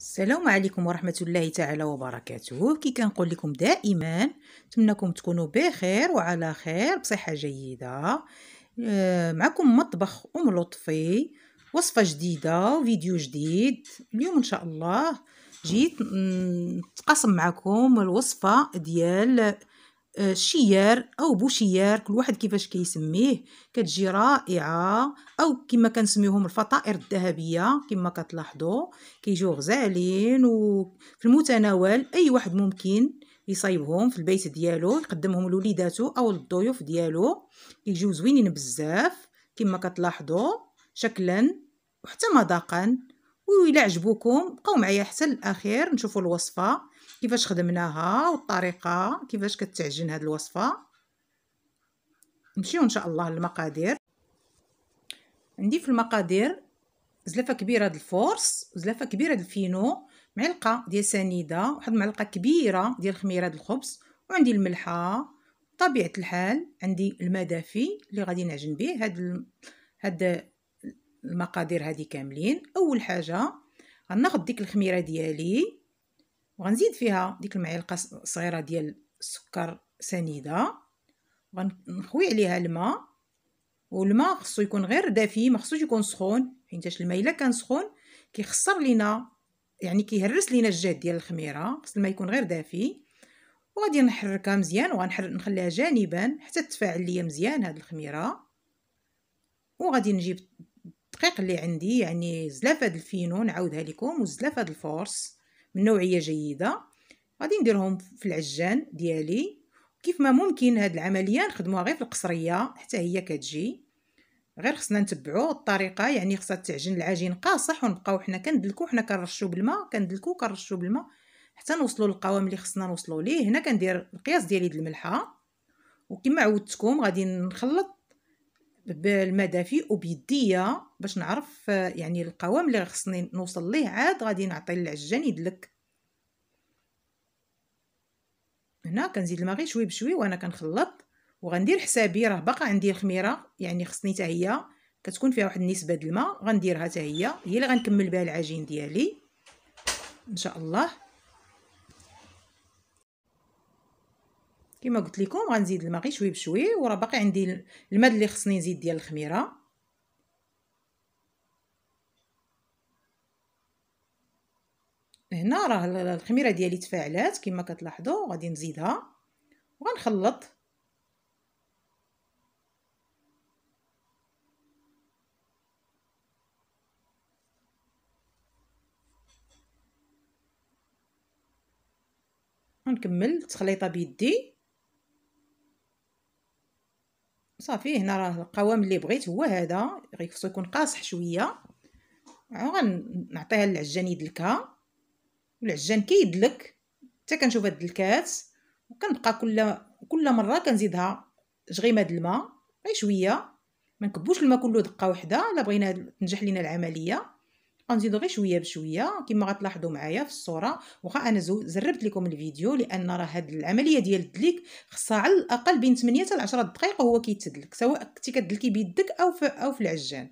السلام عليكم ورحمة الله تعالى وبركاته كي كنقول لكم دائما نتمنىكم تكونوا بخير وعلى خير بصحة جيدة آه، معكم مطبخ أم لطفي وصفة جديدة وفيديو جديد اليوم إن شاء الله جيت نتقاسم معكم الوصفة ديال شيار او بوشيار كل واحد كيفاش كيسميه كتجي رائعه او كما كنسميوهم الفطائر الذهبيه كما كتلاحظوا كيجيو غزالين وفي المتناول اي واحد ممكن يصايبهم في البيت ديالو يقدمهم لوليداتو او للضيوف ديالو كيجيو زوينين بزاف كما كتلاحظوا شكلا وحتى مذاقا ويلا عجبوكم بقاو معايا حتى الاخير نشوفوا الوصفه كيفاش خدمناها والطريقه كيفاش كتعجن هاد الوصفه نمشيو ان شاء الله للمقادير عندي في المقادير زلافه كبيره د الفورس وزلافه كبيره د الفينو معلقه ديال سنيده واحد المعلقه كبيره ديال خميره د الخبز وعندي الملحه طبيعه الحال عندي الماء دافي اللي غادي نعجن به هاد ال... هاد المقادير هادي كاملين اول حاجه غناخذ ديك الخميره ديالي وغنزيد فيها ديك المعلقه صغيره ديال السكر سنيده غنخوي عليها الماء والماء خصو يكون غير دافي ما خصوش يكون سخون حيتاش الماء الا كان سخون كيخسر لينا يعني كيهرس لينا الجهد ديال الخميره خص الماء يكون غير دافي وغادي نحركها مزيان نخليها جانبا حتى تتفاعل ليا مزيان هاد الخميره وغادي نجيب الدقيق اللي عندي يعني زلافه الفينو نعاودها لكم وزلافه الفورس من نوعيه جيده غادي نديرهم في العجان ديالي كيف ما ممكن هاد العمليه نخدموها غير في القصريه حتى هي كتجي غير خصنا نتبعوا الطريقه يعني خصها تعجن العجين قاصح ونبقاو حنا كندلكو حنا كنرشو بالماء كندلكو كنرشوا بالماء حتى نوصلوا للقوام اللي خصنا نوصلوا ليه هنا كندير القياس ديالي د الملحه وكما عودتكم غادي نخلط بالمدافي وبيديه باش نعرف يعني القوام اللي خصني نوصل ليه عاد غادي نعطي العجان يدلك هنا كنزيد الماء غير شوي بشوي وانا كنخلط وغندير حسابي راه باقا عندي الخميره يعني خصني تاهي كتكون فيها واحد النسبه د الماء غنديرها تاهي هي هي اللي غنكمل بها العجين ديالي ان شاء الله كما قلت لكم غنزيد الماء غير شوي بشوي وراه باقي عندي الماء اللي خصني نزيد ديال الخميره هنا راه الخميره ديالي تفاعلات كما كتلاحظوا غادي نزيدها وغنخلط ونكمل التخليطه بيدي صافي هنا راه القوام اللي بغيت هو هذا غيخصو يكون قاصح شويه غنعطيها للعجان يدلكها والعجان كيدلك حتى هاد الدلكات وكنبقى كل كل مره كنزيدها جغيمه د الماء غير شويه ما نكبوش الماء كله دقه واحده الا بغينا تنجح لينا العمليه غنزيدو غير شويه بشويه كما غتلاحظوا معايا في الصوره واخا انا زربت لكم الفيديو لان راه هاد العمليه ديال الدليك خصها على الاقل بين 8 حتى 10 دقائق وهو كيتدلك سواء كنتي كدلكي بيدك او في او في العجان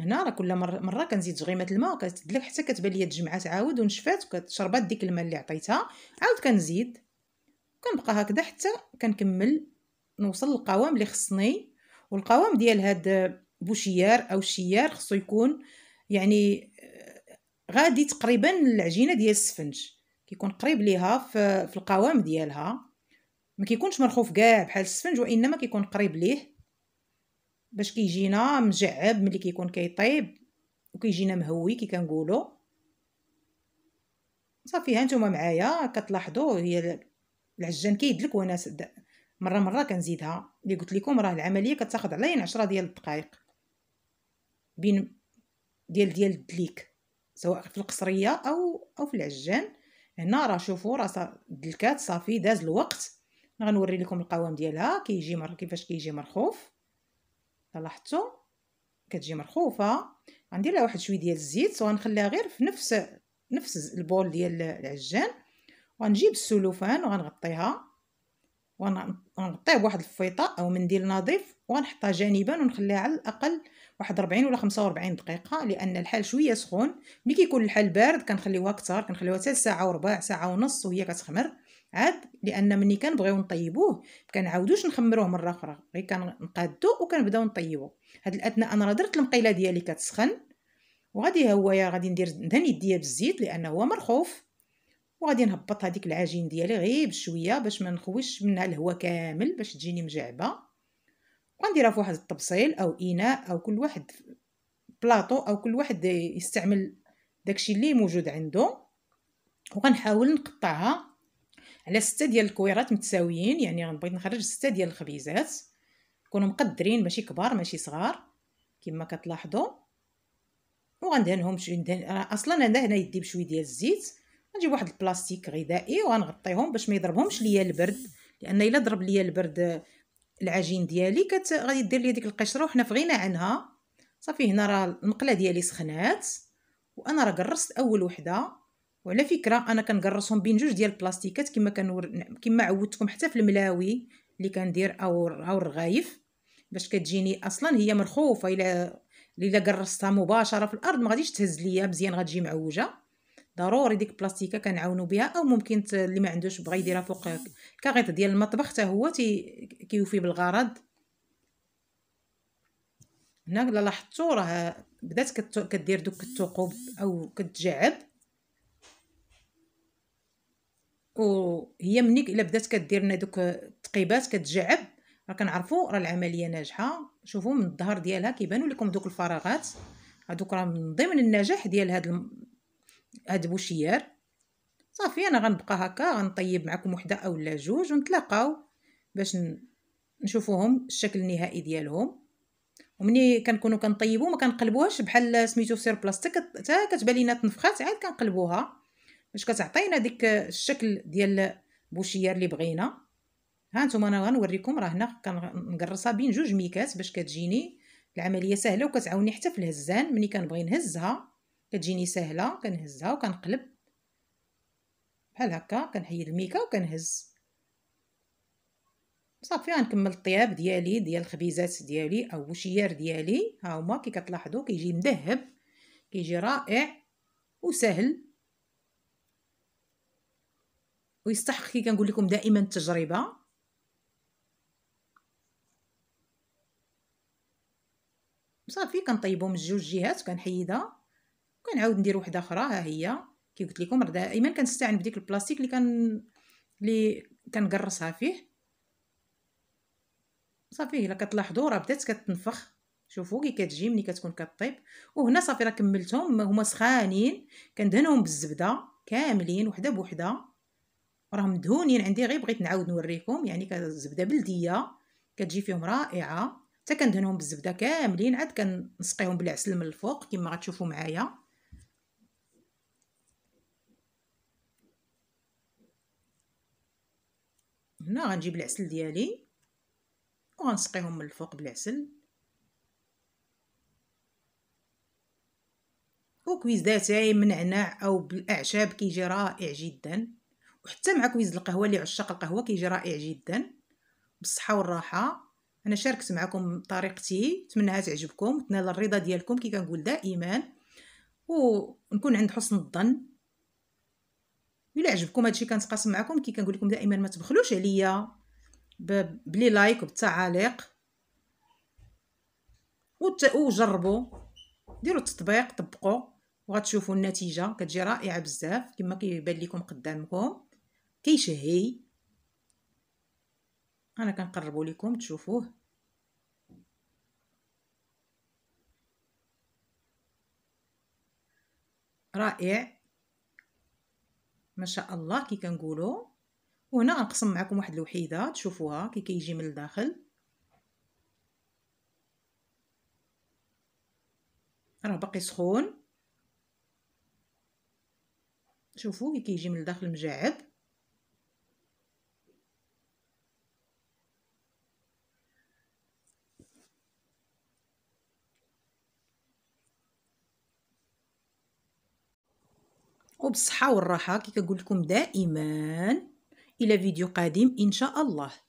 هنا راه كل مره, مرة كنزيد جغيمه الماء كتدلك حتى كتبان ليا تجمعات عاود ونشفات وكتشربات ديك الماء اللي عطيتها عاود كنزيد كنبقى هكذا حتى كنكمل نوصل للقوام اللي خصني والقوام ديال هاد بوشيار او شيار خصو يكون يعني آه، غادي تقريبا العجينه ديال السفنج كيكون قريب ليها في القوام ديالها ما كيكونش مرخوف كاع بحال السفنج وانما كيكون قريب ليه باش كيجينا مجعب ملي كيكون كيطيب وكيجينا مهوي كي كنقولوا صافي ها نتوما معايا كتلاحظوا هي العجان كيدلك وانا مره مره كنزيدها اللي قلت لكم راه العمليه كتاخذ علينا 10 ديال الدقائق بين ديال ديال الدليك سواء في القصريه او او في العجان هنا راه شوفوا راه دلكات صافي داز الوقت غنوري لكم القوام ديالها كيجي مر كيفاش كيجي مرخوف لاحظتوا كتجي مرخوفه غندير لها واحد شويه ديال الزيت وغنخليها غير في نفس نفس البول ديال العجان وغنجيب السلوفان وغنغطيها وغنغطيها بواحد الفيطه او منديل نظيف وغنحطها جانبا ونخليها على الاقل واحد 40 ولا 45 دقيقه لان الحال شويه سخون ملي كيكون الحال بارد كنخليوها كتر كنخليوها حتى ساعه وربع ساعه ونص وهي كتخمر عاد لان ملي كنبغيو نطيبوه كنعاودوش نخمروه مره اخرى غير كنقادو وكنبداو نطيبو هاد الاثناء انا راه درت المقيله ديالي كتسخن وغادي هويا غادي ندير دهن يديا بالزيت لانه هو مرخوف وغادي نهبط هذيك العجين ديالي غير بشويه باش ما نخويش منها الهواء كامل باش تجيني مجعبه وغنديرها في واحد الطبسيل او اناء او كل واحد بلاطو او كل واحد يستعمل داكشي اللي موجود عنده وغنحاول نقطعها على ستة ديال الكويرات متساويين يعني غنبغي نخرج ستة ديال الخبيزات يكونوا مقدرين ماشي كبار ماشي صغار كما كتلاحظوا وغندهنهم شي ندهن اصلا انا هنا يدي بشويه ديال الزيت غنجيب واحد البلاستيك غذائي وغنغطيهم باش ما يضربهمش ليا البرد لان الا ضرب ليا البرد العجين ديالي كت غادي دير لي ديك القشره وحنا في غنى عنها صافي هنا راه المقله ديالي سخنات وانا راه قرصت اول وحده وعلى فكره انا كنقرصهم بين جوج ديال البلاستيكات كما كنور كما عودتكم حتى في الملاوي اللي كندير او او الرغايف باش كتجيني اصلا هي مرخوفه الا الا قرصتها مباشره في الارض ما غاديش تهز ليا مزيان غتجي معوجه ضروري ديك البلاستيكه كنعاونوا بها او ممكن اللي ما عندوش بغى يديرها فوق كغيط ديال المطبخ حتى هو كيوفي بالغرض هنا الا لاحظتوا راه بدات كدير دوك الثقوب او كتجعب وهي ملي الا بدات كدير لنا دوك التقيبات كتجعب راه كنعرفوا راه العمليه ناجحه شوفوا من الظهر ديالها كيبانوا لكم دوك الفراغات هذوك راه من ضمن النجاح ديال هاد هاد بوشيار صافي انا غنبقى هكا غنطيب معكم وحده اولا جوج ونتلاقاو باش نشوفوهم الشكل النهائي ديالهم ومني كنكونوا كنطيبو ما كنقلبوهاش بحال سميتو سير بلاستيك حتى كتبان لينا تنفخات عاد كنقلبوها باش كتعطينا ديك الشكل ديال بوشيار اللي بغينا ها نتوما انا غنوريكم راه هنا كنقرصها بين جوج ميكات باش كتجيني العمليه سهله وكتعاوني حتى في الهزان ملي كنبغي نهزها كتجيني سهله كنهزها وكنقلب بحال هكا كنحيد الميكا وكنهز صافي غنكمل الطياب ديالي ديال الخبيزات ديالي او الوشيار ديالي ها هما كي كتلاحظوا كيجي مذهب كيجي رائع وسهل ويستحق كي كنقول لكم دائما التجربه صافي كنطيبهم من جوج جهات كنحيدها وكنعاود ندير وحده اخرى ها هي كي قلت لكم راه دائما كنستعمل بديك البلاستيك اللي كان اللي كنقرصها فيه صافي الا كتلاحظوا راه بدات كتنفخ شوفوا كي كتجي ملي كتكون كطيب وهنا صافي راه كملتهم هما سخانين كندهنهم بالزبده كاملين وحده بوحده راه مدهونين عندي غير بغيت نعاود نوريكم يعني كزبده بلديه كتجي فيهم رائعه حتى كندهنهم بالزبده كاملين عاد كنسقيهم بالعسل من الفوق كما غتشوفوا معايا هنا غنجيب العسل ديالي وغنسقيهم من الفوق بالعسل وكويز داتاي من نعناع او بالاعشاب كيجي رائع جدا وحتى مع كويز القهوه اللي عشاق القهوه كيجي رائع جدا بالصحه والراحه انا شاركت معكم طريقتي نتمنىها تعجبكم وتنال الرضا ديالكم كي كنقول دائما ونكون عند حسن الظن الا عجبكم هادشي كنتقاسم معكم كي كنقول لكم دائما ما تبخلوش عليا بلي لايك وبالتعاليق وجربوا ديروا التطبيق طبقوا وغتشوفوا النتيجه كتجي رائعه بزاف كما كيبان لكم قدامكم كيشهي انا كنقربوا لكم تشوفوه رائع ما شاء الله كي كنقولوا وهنا غنقسم معكم واحد الوحيده تشوفوها كي كيجي من الداخل راه باقي سخون شوفوا كي كيجي من الداخل مجعد وبالصحه والراحه كي كنقول لكم دائما الى فيديو قادم ان شاء الله